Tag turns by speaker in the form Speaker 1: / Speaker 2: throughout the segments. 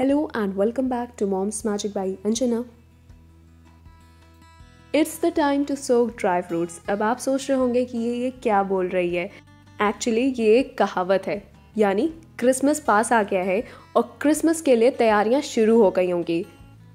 Speaker 1: Hello and welcome back to Mom's Magic by Anjana. It's the time to soak dry fruits अब आप सोच रहे होंगे कि ये ये क्या बोल रही है एक्चुअली ये एक कहावत है यानी क्रिसमस पास आ गया है और क्रिसमस के लिए तैयारियां शुरू हो गई होंगी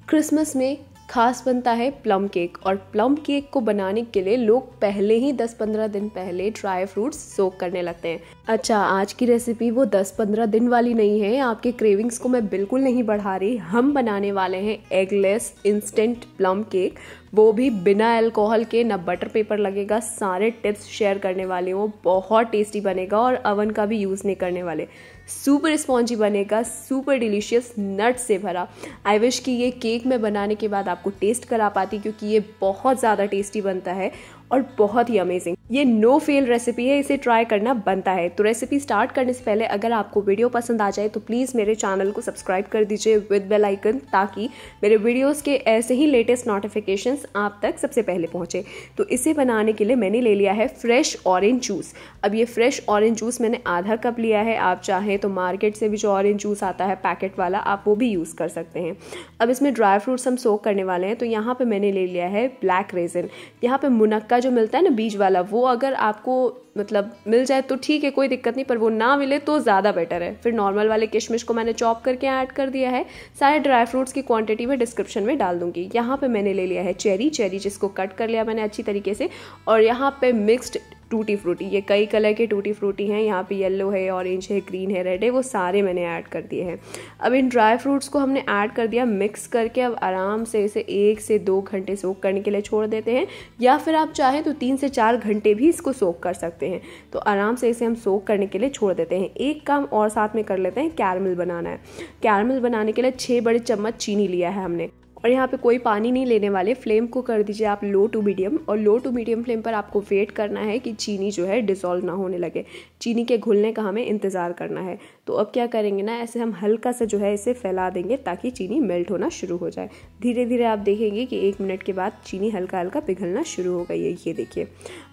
Speaker 1: क्रिसमस में खास बनता है प्लम केक और प्लम केक को बनाने के लिए लोग पहले ही 10-15 दिन पहले ड्राई फ्रूट्स सोक करने लगते हैं अच्छा आज की रेसिपी वो 10-15 दिन वाली नहीं है आपके क्रेविंग्स को मैं बिल्कुल नहीं बढ़ा रही हम बनाने वाले हैं एगलेस इंस्टेंट प्लम केक वो भी बिना अल्कोहल के ना बटर पेपर लगेगा सारे टिप्स शेयर करने वाले हूँ बहुत टेस्टी बनेगा और अवन का भी यूज़ नहीं करने वाले सुपर स्पॉन्जी बनेगा सुपर डिलीशियस नट से भरा आई विश कि ये केक मैं बनाने के बाद आपको टेस्ट करा पाती क्योंकि ये बहुत ज़्यादा टेस्टी बनता है और बहुत ही अमेजिंग ये नो फेल रेसिपी है इसे ट्राई करना बनता है तो रेसिपी स्टार्ट करने से पहले अगर आपको वीडियो पसंद आ जाए तो प्लीज़ मेरे चैनल को सब्सक्राइब कर दीजिए विद बेल आइकन ताकि मेरे वीडियोस के ऐसे ही लेटेस्ट नोटिफिकेशंस आप तक सबसे पहले पहुंचे तो इसे बनाने के लिए मैंने ले लिया है फ्रेश ऑरेंज जूस अब ये फ्रेश ऑरेंज जूस मैंने आधा कप लिया है आप चाहें तो मार्केट से भी जो ऑरेंज जूस आता है पैकेट वाला आप वो भी यूज़ कर सकते हैं अब इसमें ड्राई फ्रूट्स हम सोक करने वाले हैं तो यहाँ पर मैंने ले लिया है ब्लैक रेजन यहाँ पर मुनक्का का जो मिलता है ना बीज वाला वो अगर आपको मतलब मिल जाए तो ठीक है कोई दिक्कत नहीं पर वो ना मिले तो ज़्यादा बेटर है फिर नॉर्मल वाले किशमिश को मैंने चॉप करके ऐड कर दिया है सारे ड्राई फ्रूट्स की क्वांटिटी मैं डिस्क्रिप्शन में डाल दूंगी यहाँ पे मैंने ले लिया है चेरी चेरी जिसको कट कर लिया मैंने अच्छी तरीके से और यहाँ पे मिक्स्ड टूटी फ्रूटी ये कई कलर के टूटी फ्रूटी हैं यहाँ पे येलो है ऑरेंज है ग्रीन है रेड है वो सारे मैंने ऐड कर दिए हैं अब इन ड्राई फ्रूट्स को हमने ऐड कर दिया मिक्स करके अब आराम से इसे एक से दो घंटे सोख करने के लिए छोड़ देते हैं या फिर आप चाहें तो तीन से चार घंटे भी इसको सोक कर सकते हैं तो आराम से इसे हम सोक करने के लिए छोड़ देते हैं एक काम और साथ में कर लेते हैं कैरमल बनाना है कैरमल बनाने के लिए छः बड़े चम्मच चीनी लिया है हमने और यहाँ पे कोई पानी नहीं लेने वाले फ्लेम को कर दीजिए आप लो टू मीडियम और लो टू मीडियम फ्लेम पर आपको वेट करना है कि चीनी जो है डिसॉल्व ना होने लगे चीनी के घुलने का हमें इंतज़ार करना है तो अब क्या करेंगे ना ऐसे हम हल्का सा जो है इसे फैला देंगे ताकि चीनी मेल्ट होना शुरू हो जाए धीरे धीरे आप देखेंगे कि एक मिनट के बाद चीनी हल्का हल्का पिघलना शुरू हो गई है ये देखिए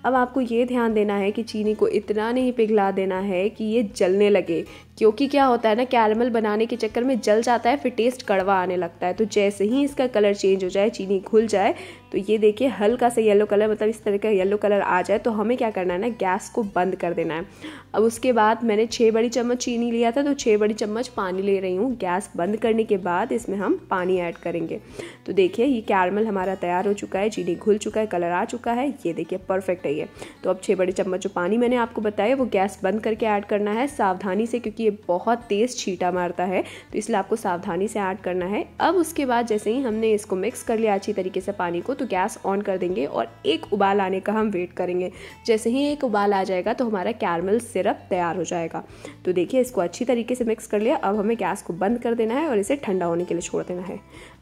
Speaker 1: अब आपको ये ध्यान देना है कि चीनी को इतना नहीं पिघला देना है कि ये जलने लगे क्योंकि क्या होता है ना कैरमल बनाने के चक्कर में जल जाता है फिर टेस्ट कड़वा आने लगता है तो जैसे ही इसका कलर चेंज हो जाए चीनी घुल जाए तो ये देखिए हल्का सा येलो कलर मतलब इस तरह का येलो कलर आ जाए तो हमें क्या करना है ना गैस को बंद कर देना है अब उसके बाद मैंने छः बड़ी चम्मच चीनी लिया था तो छः बड़ी चम्मच पानी ले रही हूँ गैस बंद करने के बाद इसमें हम पानी ऐड करेंगे तो देखिए ये कैरमल हमारा तैयार हो चुका है चीनी घुल चुका है कलर आ चुका है ये देखिए परफेक्ट है ये तो अब छः बड़ी चम्मच जो पानी मैंने आपको बताया वो गैस बंद करके ऐड करना है सावधानी से क्योंकि ये बहुत तेज़ छीटा मारता है तो इसलिए आपको सावधानी से ऐड करना है अब उसके बाद जैसे ही हमने इसको मिक्स कर लिया अच्छी तरीके से पानी को तो तो गैस ऑन कर देंगे और एक उबाल आने का हम वेट करेंगे जैसे ही एक उबाल आ जाएगा तो हमारा कैरमल सिरप तैयार हो जाएगा तो देखिए इसको अच्छी तरीके से मिक्स कर लिया अब हमें गैस को बंद कर देना है और इसे ठंडा होने के लिए छोड़ देना है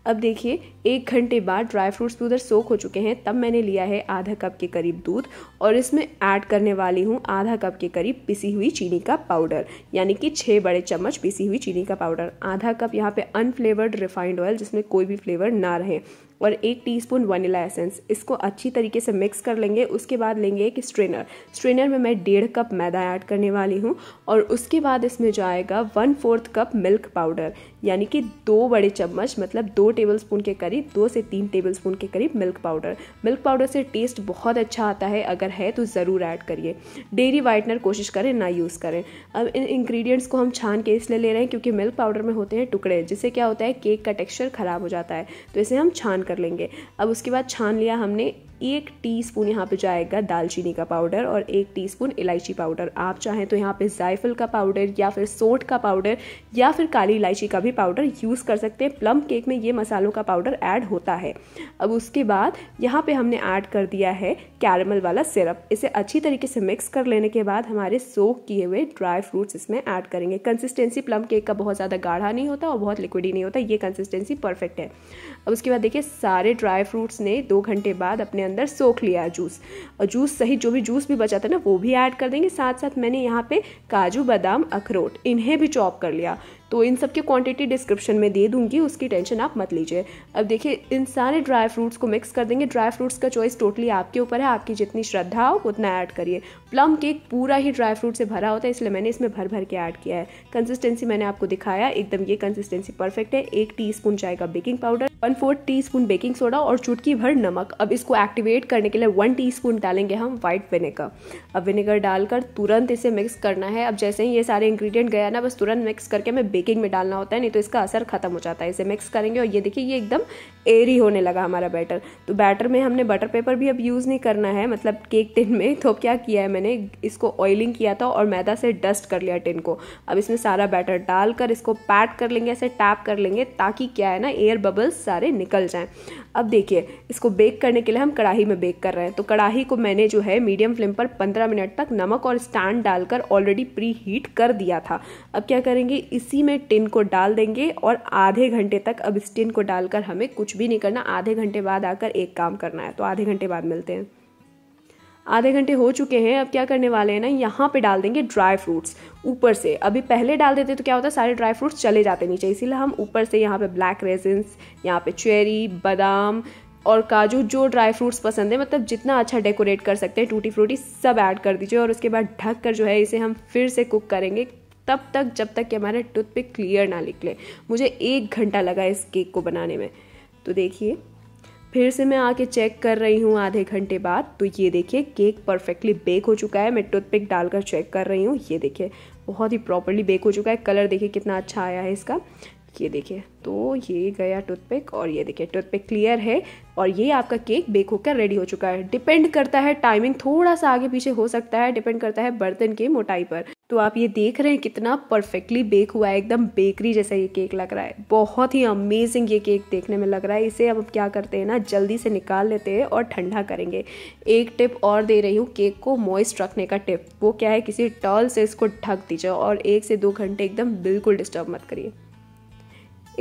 Speaker 1: अब देखिए एक घंटे बाद ड्राई फ्रूट्स भी उधर सोख हो चुके हैं तब मैंने लिया है आधा कप के करीब दूध और इसमें ऐड करने वाली हूँ आधा कप के करीब पिसी हुई चीनी का पाउडर यानी कि छः बड़े चम्मच पिसी हुई चीनी का पाउडर आधा कप यहाँ पे अनफ्लेवर्ड रिफाइंड ऑयल जिसमें कोई भी फ्लेवर ना रहे और एक टीस्पून वनीला एसेंस इसको अच्छी तरीके से मिक्स कर लेंगे उसके बाद लेंगे एक स्ट्रेनर स्ट्रेनर में मैं डेढ़ कप मैदा ऐड करने वाली हूँ और उसके बाद इसमें जाएगा one fourth cup milk powder यानी कि दो बड़े चम्मच मतलब दो टेबल स्पून के करीब दो से तीन टेबल स्पून के करीब मिल्क पाउडर मिल्क पाउडर से टेस्ट बहुत अच्छा आता है अगर है तो ज़रूर ऐड करिए डेयरी वाइटनर कोशिश करें ना यूज़ करें अब इन इंग्रेडिएंट्स को हम छान के इसलिए ले रहे हैं क्योंकि मिल्क पाउडर में होते हैं टुकड़े जिससे क्या होता है केक का टेक्सचर ख़राब हो जाता है तो इसे हम छान कर लेंगे अब उसके बाद छान लिया हमने एक टीस्पून यहाँ पे जाएगा दालचीनी का पाउडर और एक टीस्पून इलायची पाउडर आप चाहें तो यहाँ पे जायफल का पाउडर या फिर सोट का पाउडर या फिर काली इलायची का भी पाउडर यूज़ कर सकते हैं प्लम केक में ये मसालों का पाउडर ऐड होता है अब उसके बाद यहाँ पे हमने ऐड कर दिया है कैरमल वाला सिरप इसे अच्छी तरीके से मिक्स कर लेने के बाद हमारे सोक किए हुए ड्राई फ्रूट्स इसमें ऐड करेंगे कंसिस्टेंसी प्लम केक का बहुत ज़्यादा गाढ़ा नहीं होता और बहुत लिक्विडी नहीं होता ये कंसिस्टेंसी परफेक्ट है अब उसके बाद देखिए सारे ड्राई फ्रूट्स ने दो घंटे बाद अपने अंदर सोख लिया जूस और जूस सही जो भी जूस भी बचा था ना वो भी ऐड कर देंगे साथ साथ मैंने यहाँ पे काजू बादाम अखरोट इन्हें भी चॉप कर लिया तो इन सब की क्वांटिटी डिस्क्रिप्शन में दे दूंगी उसकी टेंशन आप मत लीजिए अब देखिए इन सारे ड्राई फ्रूट्स को मिक्स कर देंगे ड्राई फ्रूट्स का चॉइस टोटली आपके ऊपर है आपकी जितनी श्रद्धा हो उतना ऐड करिए प्लम केक पूरा ही ड्राई फ्रूट से भरा होता है इसलिए मैंने इसमें भर भर के ऐड किया है कंसिस्टेंसी मैंने आपको दिखाया एकदम ये कंसिस्टेंसी परफेक्ट है एक टी चाय का baking powder one fourth teaspoon baking soda और चुटकी भर नमक अब इसको एक्टिवेट करने के लिए वन टी स्पून डालेंगे हम वाइट विनेगर अब विनेगर डालकर तुरंत इसे मिक्स करना है अब जैसे ही ये सारे इंग्रेडिएंट गया ना बस तुरंत मिक्स करके हमें बेकिंग में डालना होता है नहीं तो इसका असर खत्म हो जाता है इसे मिक्स करेंगे और ये देखिए ये एकदम एरी होने लगा हमारा बैटर तो बैटर में हमने बटर पेपर भी अब यूज़ नहीं करना है मतलब केक टिन में तो क्या किया है मैंने इसको ऑयलिंग किया था और मैदा से डस्ट कर लिया टिन को अब इसमें सारा बैटर डालकर इसको पैट कर लेंगे ऐसे टैप कर लेंगे ताकि क्या है ना एयर बबल्स सारे निकल जाएं अब देखिए इसको बेक करने के लिए हम कढ़ाई में बेक कर रहे हैं तो कढ़ाई को मैंने जो है मीडियम फ्लेम पर पंद्रह मिनट तक नमक और स्टैंड डालकर ऑलरेडी प्री हीट कर दिया था अब क्या करेंगे इसी में टिन को डाल देंगे और आधे घंटे तक अब इस टिन को डालकर हमें कुछ भी नहीं करना आधे घंटे बाद आकर एक काम करना है तो आधे घंटे बाद मिलते हैं आधे घंटे हो चुके हैं अब क्या करने वाले हैं ना यहाँ पे डाल देंगे ड्राई फ्रूट्स ऊपर से अभी पहले डाल देते तो क्या होता सारे ड्राई फ्रूट्स चले जाते नीचे इसीलिए हम ऊपर से यहाँ पे ब्लैक रेजेंस यहाँ पे चेरी बादाम और काजू जो ड्राई फ्रूट्स पसंद है मतलब जितना अच्छा डेकोरेट कर सकते हैं टूटी फ्रूटी सब ऐड कर दीजिए और उसके बाद ढक कर जो है इसे हम फिर से कुक करेंगे तब तक जब तक कि हमारा टूथपिक क्लियर ना निकले मुझे एक घंटा लगा इस केक को बनाने में तो देखिए फिर से मैं आके चेक कर रही हूँ आधे घंटे बाद तो ये देखिए केक परफेक्टली बेक हो चुका है मैं टूथपिक डालकर चेक कर रही हूँ ये देखिए बहुत ही प्रॉपरली बेक हो चुका है कलर देखिए कितना अच्छा आया है इसका ये देखिए तो ये गया टूथपिक और ये देखिए टूथपिक क्लियर है और ये आपका केक बेक होकर रेडी हो चुका है डिपेंड करता है टाइमिंग थोड़ा सा आगे पीछे हो सकता है डिपेंड करता है बर्तन की मोटाई पर तो आप ये देख रहे हैं कितना परफेक्टली बेक हुआ है एकदम बेकरी जैसा ये केक लग रहा है बहुत ही अमेजिंग ये केक देखने में लग रहा है इसे अब क्या करते हैं ना जल्दी से निकाल लेते हैं और ठंडा करेंगे एक टिप और दे रही हूँ केक को मॉइस्ट रखने का टिप वो क्या है किसी टॉल से इसको ढक दीजिए और एक से दो घंटे एकदम बिल्कुल डिस्टर्ब मत करिए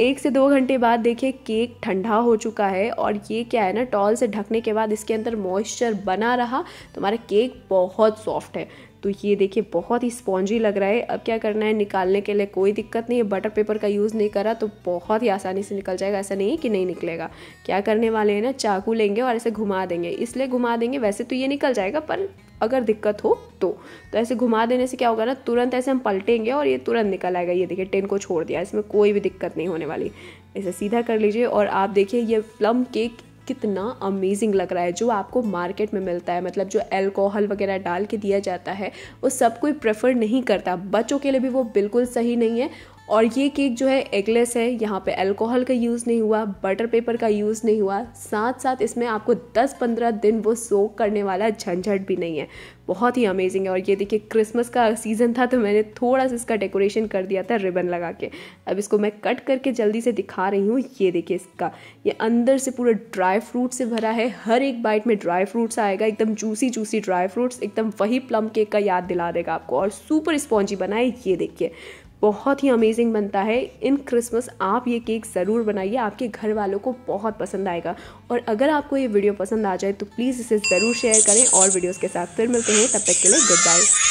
Speaker 1: एक से दो घंटे बाद देखिए केक ठंडा हो चुका है और ये क्या है ना टॉल से ढकने के बाद इसके अंदर मॉइस्चर बना रहा तो हमारा केक बहुत सॉफ्ट है तो ये देखिए बहुत ही स्पॉन्जी लग रहा है अब क्या करना है निकालने के लिए कोई दिक्कत नहीं है बटर पेपर का यूज़ नहीं करा तो बहुत ही आसानी से निकल जाएगा ऐसा नहीं है कि नहीं निकलेगा क्या करने वाले हैं ना चाकू लेंगे और ऐसे घुमा देंगे इसलिए घुमा देंगे वैसे तो ये निकल जाएगा पर अगर दिक्कत हो तो तो ऐसे घुमा देने से क्या होगा ना तुरंत ऐसे हम पलटेंगे और ये तुरंत निकल आएगा ये देखिए टेन को छोड़ दिया इसमें कोई भी दिक्कत नहीं होने वाली ऐसे सीधा कर लीजिए और आप देखिए ये प्लम केक कितना अमेजिंग लग रहा है जो आपको मार्केट में मिलता है मतलब जो एल्कोहल वगैरह डाल के दिया जाता है वो सब कोई प्रेफर नहीं करता बच्चों के लिए भी वो बिल्कुल सही नहीं है और ये केक जो है एगलेस है यहाँ पे अल्कोहल का यूज़ नहीं हुआ बटर पेपर का यूज़ नहीं हुआ साथ साथ इसमें आपको 10-15 दिन वो सोक करने वाला झंझट भी नहीं है बहुत ही अमेजिंग है और ये देखिए क्रिसमस का सीज़न था तो मैंने थोड़ा सा इसका डेकोरेशन कर दिया था रिबन लगा के अब इसको मैं कट करके जल्दी से दिखा रही हूँ ये देखिए इसका ये अंदर से पूरा ड्राई फ्रूट से भरा है हर एक बाइट में ड्राई फ्रूट्स आएगा एकदम जूसी जूसी ड्राई फ्रूट्स एकदम वही प्लम केक का याद दिला देगा आपको और सुपर स्पॉन्जी बनाए ये देखिए बहुत ही अमेजिंग बनता है इन क्रिसमस आप ये केक ज़रूर बनाइए आपके घर वालों को बहुत पसंद आएगा और अगर आपको ये वीडियो पसंद आ जाए तो प्लीज़ इसे ज़रूर शेयर करें और वीडियोज़ के साथ फिर मिलते हैं तब तक के लिए गुड बाय